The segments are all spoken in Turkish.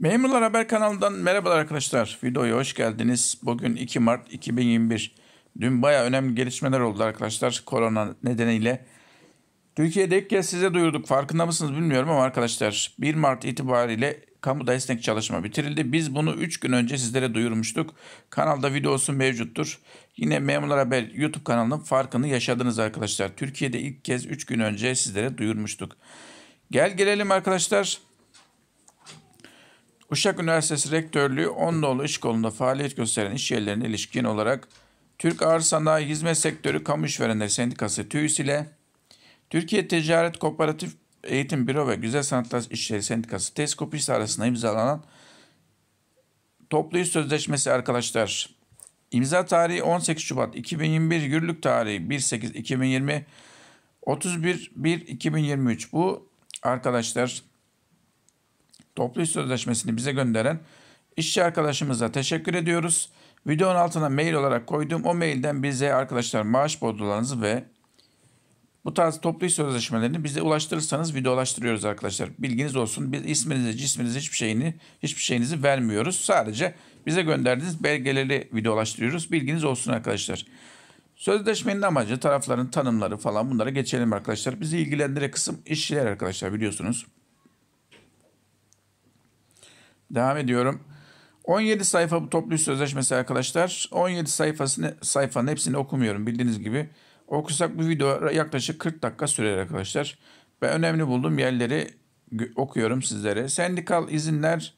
Memurlar Haber kanalından merhabalar arkadaşlar. Videoya hoş geldiniz. Bugün 2 Mart 2021. Dün baya önemli gelişmeler oldu arkadaşlar korona nedeniyle. Türkiye'de ilk kez size duyurduk. Farkında mısınız bilmiyorum ama arkadaşlar 1 Mart itibariyle kamuda esnek çalışma bitirildi. Biz bunu 3 gün önce sizlere duyurmuştuk. Kanalda videosu mevcuttur. Yine Memurlar Haber YouTube kanalının farkını yaşadınız arkadaşlar. Türkiye'de ilk kez 3 gün önce sizlere duyurmuştuk. Gel gelelim arkadaşlar. Uşak Üniversitesi Rektörlüğü 10 nolu iş kolunda faaliyet gösteren iş yerlerine ilişkin olarak Türk Ağır Sanayi Hizmet Sektörü Kamu İşverenleri Sendikası TÜİS ile Türkiye Ticaret Kooperatif Eğitim Büro ve Güzel Sanatlar İşleri Sendikası TESKOP arasında imzalanan toplu iş sözleşmesi arkadaşlar. İmza tarihi 18 Şubat 2021, yürürlük tarihi 2020 31 1 2023 Bu arkadaşlar toplu iş sözleşmesini bize gönderen işçi arkadaşımıza teşekkür ediyoruz. Videonun altına mail olarak koyduğum o mailden bize arkadaşlar maaş bordrolarınızı ve bu tarz toplu iş sözleşmelerini bize ulaştırırsanız videolaştırıyoruz arkadaşlar. Bilginiz olsun. Biz isminizi, cisminizi, hiçbir şeyini, hiçbir şeyinizi vermiyoruz. Sadece bize gönderdiğiniz belgeleri videolaştırıyoruz. Bilginiz olsun arkadaşlar. Sözleşmenin amacı tarafların tanımları falan bunlara geçelim arkadaşlar. Bizi ilgilendiren kısım işçiler arkadaşlar biliyorsunuz. Devam ediyorum. 17 sayfa bu toplu sözleşmesi arkadaşlar. 17 sayfasını sayfanın hepsini okumuyorum bildiğiniz gibi. Okusak bu video yaklaşık 40 dakika sürer arkadaşlar. Ben önemli bulduğum yerleri okuyorum sizlere. Sendikal izinler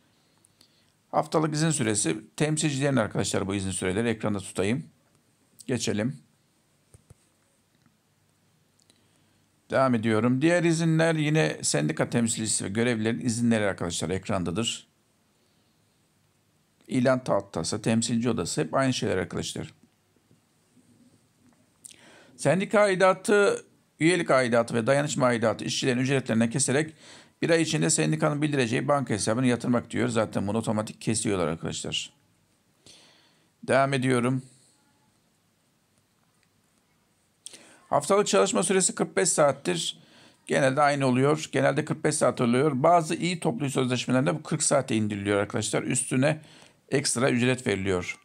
haftalık izin süresi. Temsilcilerin arkadaşlar bu izin süreleri ekranda tutayım. Geçelim. Devam ediyorum. Diğer izinler yine sendika temsilcisi ve görevlilerin izinleri arkadaşlar ekrandadır ilan tahtası, temsilci odası hep aynı şeyler arkadaşlar. Sendika aidatı, üyelik aidatı ve dayanışma aidatı işçilerin ücretlerine keserek bir ay içinde sendikanın bildireceği banka hesabını yatırmak diyor. Zaten bunu otomatik kesiyorlar arkadaşlar. Devam ediyorum. Haftalık çalışma süresi 45 saattir. Genelde aynı oluyor. Genelde 45 saat oluyor. Bazı iyi toplu sözleşmelerde bu 40 saate indiriliyor arkadaşlar. Üstüne ekstra ücret veriliyor.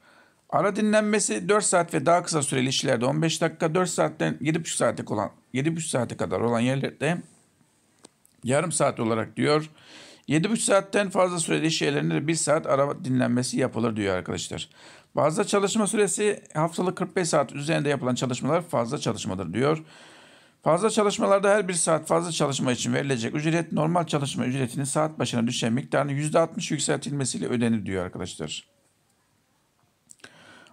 Ara dinlenmesi 4 saat ve daha kısa süreli işlerde 15 dakika 4 saatten 7,5 saate olan 7,5 saate kadar olan yerlerde yarım saat olarak diyor. 7,5 saatten fazla süreli iş yerlerinde de 1 saat ara dinlenmesi yapılır diyor arkadaşlar. Bazı çalışma süresi haftalık 45 saat üzerinde yapılan çalışmalar fazla çalışmadır diyor. Fazla çalışmalarda her bir saat fazla çalışma için verilecek ücret normal çalışma ücretinin saat başına düşen miktarının %60 yükseltilmesiyle ödenir diyor arkadaşlar.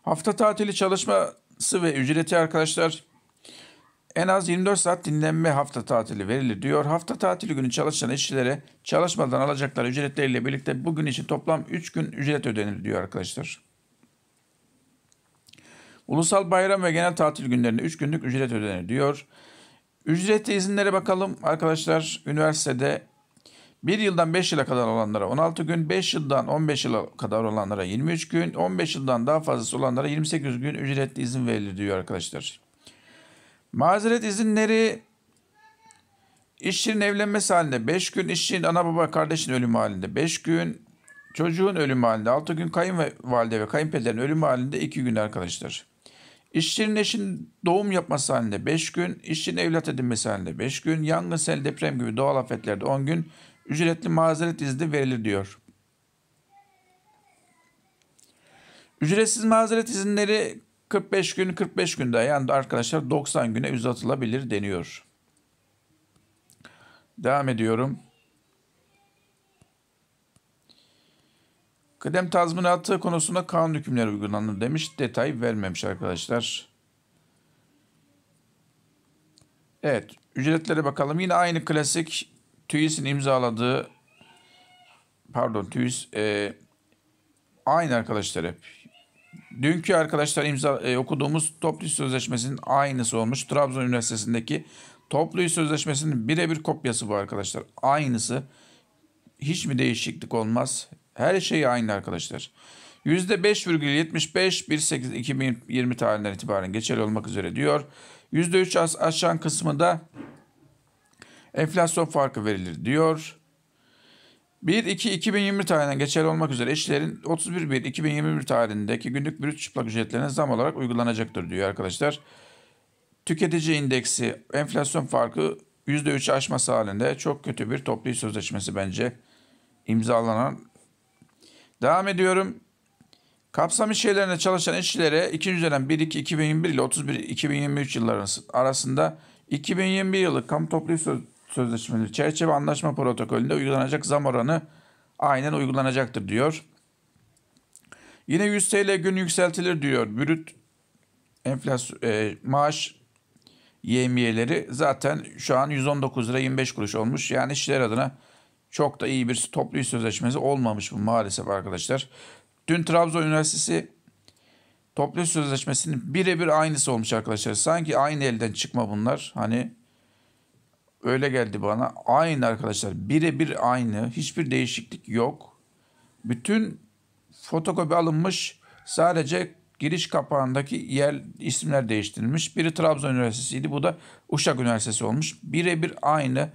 Hafta tatili çalışması ve ücreti arkadaşlar en az 24 saat dinlenme hafta tatili verilir diyor. Hafta tatili günü çalışan işçilere çalışmadan alacakları ücretleriyle birlikte bugün için toplam 3 gün ücret ödenir diyor arkadaşlar. Ulusal bayram ve genel tatil günlerinde 3 günlük ücret ödenir diyor. Ücretli izinlere bakalım arkadaşlar. Üniversitede 1 yıldan 5 yıla kadar olanlara 16 gün, 5 yıldan 15 yıla kadar olanlara 23 gün, 15 yıldan daha fazlası olanlara 28 gün ücretli izin verilir diyor arkadaşlar. Mazeret izinleri işçinin evlenmesi halinde 5 gün, işçinin ana baba kardeşin ölümü halinde 5 gün, çocuğun ölümü halinde 6 gün, kayınvalide ve kayınpederin ölümü halinde 2 gün arkadaşlar. İşçinin eşin doğum yapması halinde 5 gün, işçinin evlat edinmesi halinde 5 gün, yangın, sel, deprem gibi doğal afetlerde 10 gün ücretli mazeret izni verilir diyor. Ücretsiz mazeret izinleri 45 gün 45 günde yani arkadaşlar 90 güne uzatılabilir deniyor. Devam ediyorum. Kıdem tazminatı konusunda kanun hükümleri uygulanır demiş. Detay vermemiş arkadaşlar. Evet. Ücretlere bakalım. Yine aynı klasik TÜİS'in imzaladığı pardon TÜİS e, aynı arkadaşlar hep. Dünkü arkadaşlar imza e, okuduğumuz toplu iş sözleşmesinin aynısı olmuş. Trabzon Üniversitesi'ndeki toplu iş sözleşmesinin birebir kopyası bu arkadaşlar. Aynısı. Hiç mi değişiklik olmaz? Her şey aynı arkadaşlar. %5,75 18 2020 tarihinden itibaren geçerli olmak üzere diyor. %3 az aşan kısmında enflasyon farkı verilir diyor. 1-2-2020 tarihinden geçerli olmak üzere işlerin 31-1-2021 tarihindeki günlük brüt çıplak ücretlerine zam olarak uygulanacaktır diyor arkadaşlar. Tüketici indeksi enflasyon farkı %3'ü aşması halinde çok kötü bir toplu sözleşmesi bence imzalanan Devam ediyorum. Kapsam iş yerlerine çalışan işçilere 2. dönem 1-2-2021 ile 31-2023 yılları arasında 2021 yılı kamu toplu söz, sözleşmeleri çerçeve anlaşma protokolünde uygulanacak zam oranı aynen uygulanacaktır diyor. Yine 100 TL gün yükseltilir diyor. Brüt enflasyon e, maaş yemiyeleri zaten şu an 119 lira 25 kuruş olmuş. Yani işçiler adına çok da iyi bir toplu iş sözleşmesi olmamış bu maalesef arkadaşlar. Dün Trabzon Üniversitesi toplu iş sözleşmesinin birebir aynısı olmuş arkadaşlar. Sanki aynı elden çıkma bunlar. Hani öyle geldi bana. Aynı arkadaşlar birebir aynı. Hiçbir değişiklik yok. Bütün fotokopi alınmış. Sadece giriş kapağındaki yer isimler değiştirilmiş. Biri Trabzon Üniversitesi'ydi. Bu da Uşak Üniversitesi olmuş. Birebir aynı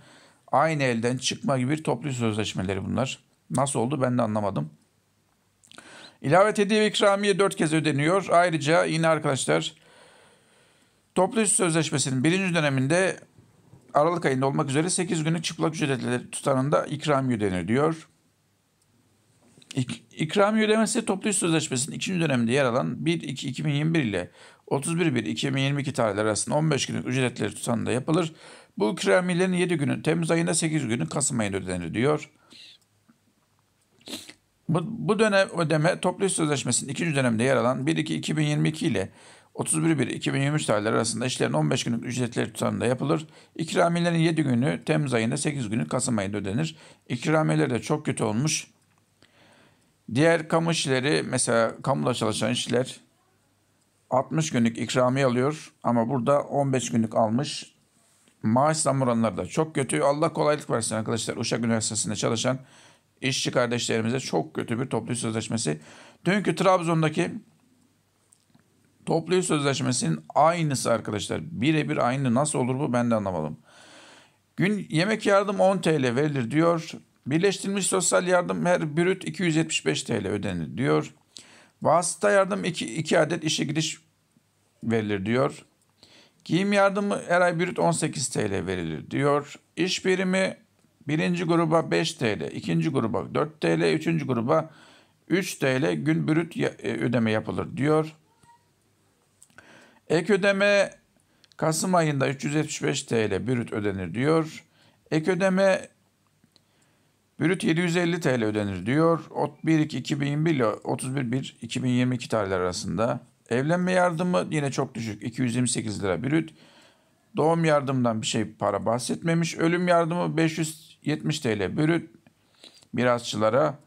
aynı elden çıkma gibi bir toplu sözleşmeleri bunlar. Nasıl oldu ben de anlamadım. İlave hediye ve ikramiye dört kez ödeniyor. Ayrıca yine arkadaşlar toplu sözleşmesinin birinci döneminde Aralık ayında olmak üzere 8 günlük çıplak ücretleri tutanında ikramiye ödenir diyor. İk, ödemesi toplu sözleşmesinin ikinci döneminde yer alan 1-2-2021 ile 31-1-2022 tarihleri arasında 15 günlük ücretleri tutanında yapılır bu ikramiyelerin 7 günü Temmuz ayında 8 günü Kasım ayında ödenir diyor. Bu, bu dönem ödeme toplu sözleşmesinin ikinci dönemde yer alan 1-2-2022 ile 31-1-2023 tarihleri arasında işlerin 15 günlük ücretleri tutanında yapılır. İkramiyelerin 7 günü Temmuz ayında 8 günü Kasım ayında ödenir. İkramiyeler de çok kötü olmuş. Diğer kamu işleri mesela kamuda çalışan işler 60 günlük ikramiye alıyor ama burada 15 günlük almış. Maaş zam oranları da çok kötü. Allah kolaylık versin arkadaşlar. Uşak Üniversitesi'nde çalışan işçi kardeşlerimize çok kötü bir toplu sözleşmesi. Dünkü Trabzon'daki toplu sözleşmesinin aynısı arkadaşlar. Birebir aynı nasıl olur bu ben de anlamadım. Gün yemek yardım 10 TL verilir diyor. Birleştirilmiş sosyal yardım her brüt 275 TL ödenir diyor. Vasıta yardım 2, 2 adet işe gidiş verilir diyor. Giyim yardımı her ay brüt 18 TL verilir diyor. İş birimi birinci gruba 5 TL, ikinci gruba 4 TL, üçüncü gruba 3 TL gün bürüt e, ödeme yapılır diyor. Ek ödeme Kasım ayında 375 TL bürüt ödenir diyor. Ek ödeme brüt 750 TL ödenir diyor. 1-2-2021 ile 31-1-2022 tarihler arasında. Evlenme yardımı yine çok düşük. 228 lira brüt. Doğum yardımından bir şey para bahsetmemiş. Ölüm yardımı 570 TL brüt. Mirasçılara.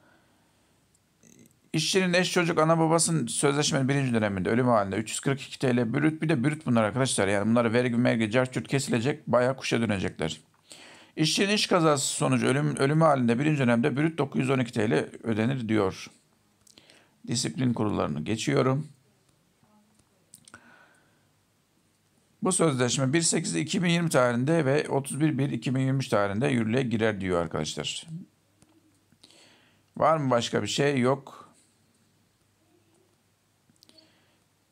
İşçinin eş çocuk ana babasının sözleşmenin birinci döneminde ölüm halinde 342 TL brüt. Bir de brüt bunlar arkadaşlar. Yani bunları vergi mergi carçurt kesilecek. Bayağı kuşa dönecekler. İşçinin iş kazası sonucu ölüm, ölümü halinde birinci dönemde brüt 912 TL ödenir diyor. Disiplin kurullarını geçiyorum. Bu sözleşme 1.8.2020 tarihinde ve 31.1.2023 tarihinde yürürlüğe girer diyor arkadaşlar. Var mı başka bir şey? Yok.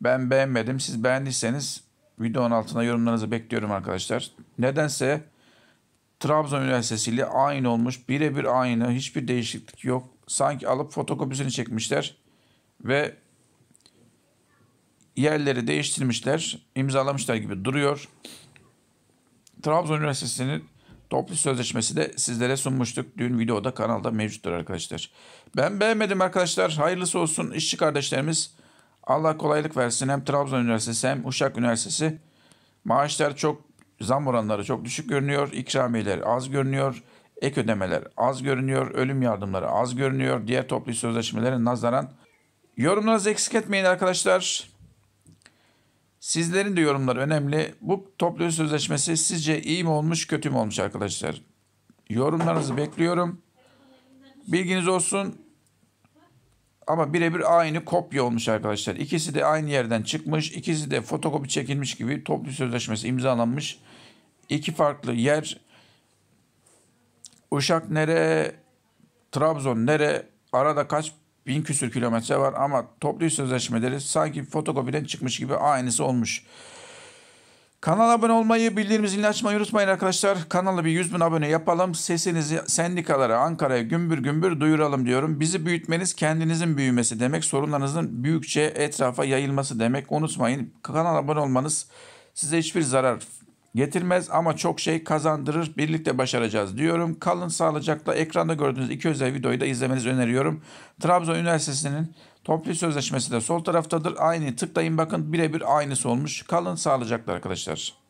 Ben beğenmedim. Siz beğendiyseniz videonun altına yorumlarınızı bekliyorum arkadaşlar. Nedense Trabzon Üniversitesi ile aynı olmuş. Birebir aynı. Hiçbir değişiklik yok. Sanki alıp fotokopisini çekmişler ve yerleri değiştirmişler, imzalamışlar gibi duruyor. Trabzon Üniversitesi'nin toplu sözleşmesi de sizlere sunmuştuk. Dün videoda kanalda mevcuttur arkadaşlar. Ben beğenmedim arkadaşlar. Hayırlısı olsun işçi kardeşlerimiz. Allah kolaylık versin. Hem Trabzon Üniversitesi hem Uşak Üniversitesi. Maaşlar çok, zam oranları çok düşük görünüyor. İkramiyeler az görünüyor. Ek ödemeler az görünüyor. Ölüm yardımları az görünüyor. Diğer toplu Sözleşmelerin nazaran. Yorumlarınızı eksik etmeyin arkadaşlar. Sizlerin de yorumları önemli. Bu toplu sözleşmesi sizce iyi mi olmuş kötü mü olmuş arkadaşlar? Yorumlarınızı bekliyorum. Bilginiz olsun. Ama birebir aynı kopya olmuş arkadaşlar. İkisi de aynı yerden çıkmış. İkisi de fotokopi çekilmiş gibi toplu sözleşmesi imzalanmış. İki farklı yer. Uşak nere? Trabzon nere? Arada kaç bin küsür kilometre var ama toplu sözleşmeleri sanki fotokopiden çıkmış gibi aynısı olmuş. Kanala abone olmayı, bildirim zilini açmayı unutmayın arkadaşlar. Kanala bir 100 bin abone yapalım. Sesinizi sendikalara, Ankara'ya gümbür gümbür duyuralım diyorum. Bizi büyütmeniz kendinizin büyümesi demek. Sorunlarınızın büyükçe etrafa yayılması demek. Unutmayın kanala abone olmanız size hiçbir zarar getirmez ama çok şey kazandırır. Birlikte başaracağız diyorum. Kalın sağlıcakla ekranda gördüğünüz iki özel videoyu da izlemenizi öneriyorum. Trabzon Üniversitesi'nin toplu sözleşmesi de sol taraftadır. Aynı tıklayın bakın birebir aynısı olmuş. Kalın sağlıcakla arkadaşlar.